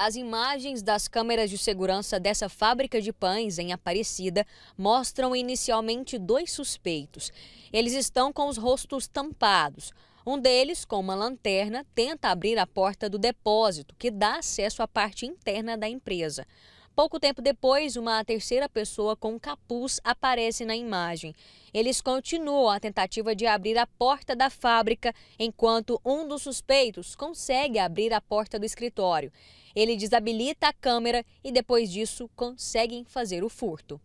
As imagens das câmeras de segurança dessa fábrica de pães em Aparecida mostram inicialmente dois suspeitos. Eles estão com os rostos tampados. Um deles, com uma lanterna, tenta abrir a porta do depósito, que dá acesso à parte interna da empresa. Pouco tempo depois, uma terceira pessoa com capuz aparece na imagem. Eles continuam a tentativa de abrir a porta da fábrica, enquanto um dos suspeitos consegue abrir a porta do escritório. Ele desabilita a câmera e depois disso conseguem fazer o furto.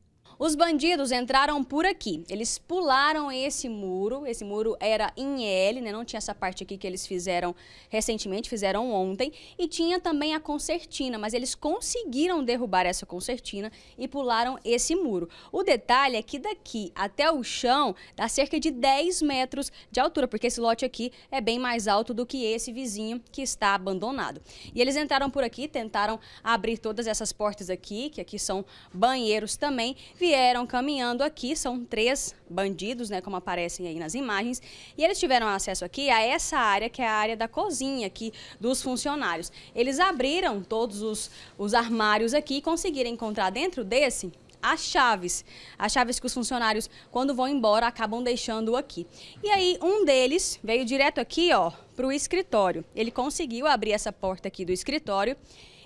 Os bandidos entraram por aqui. Eles pularam esse muro. Esse muro era em L, né? Não tinha essa parte aqui que eles fizeram recentemente, fizeram ontem. E tinha também a concertina, mas eles conseguiram derrubar essa concertina e pularam esse muro. O detalhe é que daqui até o chão dá cerca de 10 metros de altura, porque esse lote aqui é bem mais alto do que esse vizinho que está abandonado. E eles entraram por aqui, tentaram abrir todas essas portas aqui, que aqui são banheiros também, vieram vieram caminhando aqui, são três bandidos, né, como aparecem aí nas imagens, e eles tiveram acesso aqui a essa área, que é a área da cozinha aqui dos funcionários. Eles abriram todos os, os armários aqui e conseguiram encontrar dentro desse as chaves. As chaves que os funcionários, quando vão embora, acabam deixando aqui. E aí, um deles veio direto aqui, ó, para o escritório. Ele conseguiu abrir essa porta aqui do escritório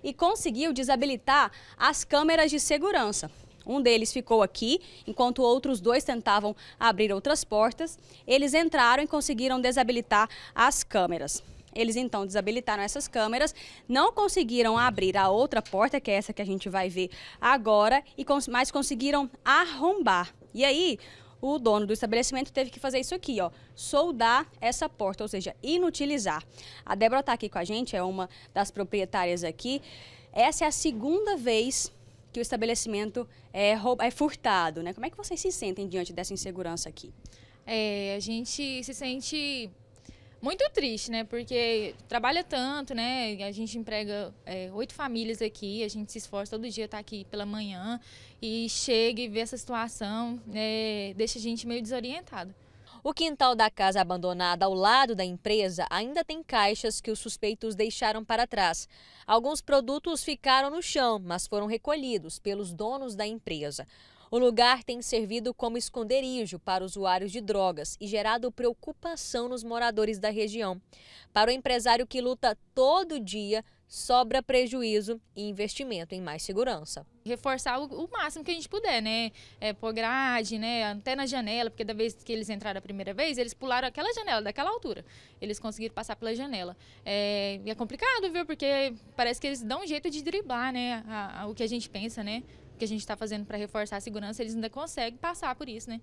e conseguiu desabilitar as câmeras de segurança. Um deles ficou aqui, enquanto outros dois tentavam abrir outras portas. Eles entraram e conseguiram desabilitar as câmeras. Eles então desabilitaram essas câmeras, não conseguiram abrir a outra porta, que é essa que a gente vai ver agora, e mas conseguiram arrombar. E aí, o dono do estabelecimento teve que fazer isso aqui, ó, soldar essa porta, ou seja, inutilizar. A Débora está aqui com a gente, é uma das proprietárias aqui. Essa é a segunda vez que o estabelecimento é, rouba, é furtado, né? Como é que vocês se sentem diante dessa insegurança aqui? É, a gente se sente muito triste, né? Porque trabalha tanto, né? A gente emprega é, oito famílias aqui, a gente se esforça todo dia estar tá aqui pela manhã e chega e vê essa situação, né? deixa a gente meio desorientado. O quintal da casa abandonada ao lado da empresa ainda tem caixas que os suspeitos deixaram para trás. Alguns produtos ficaram no chão, mas foram recolhidos pelos donos da empresa. O lugar tem servido como esconderijo para usuários de drogas e gerado preocupação nos moradores da região. Para o empresário que luta todo dia, sobra prejuízo e investimento em mais segurança. Reforçar o, máximo que a gente puder, né? É, pôr grade, né? Até na janela, porque da vez que eles entraram a primeira vez, eles pularam aquela janela, daquela altura. Eles conseguiram passar pela janela. É, é complicado, viu? Porque parece que eles dão um jeito de driblar, né? A, a, o que a gente pensa, né? que a gente está fazendo para reforçar a segurança, eles ainda conseguem passar por isso, né?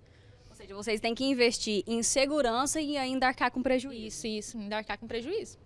Ou seja, vocês têm que investir em segurança e ainda arcar com prejuízo. Isso, isso, ainda arcar com prejuízo.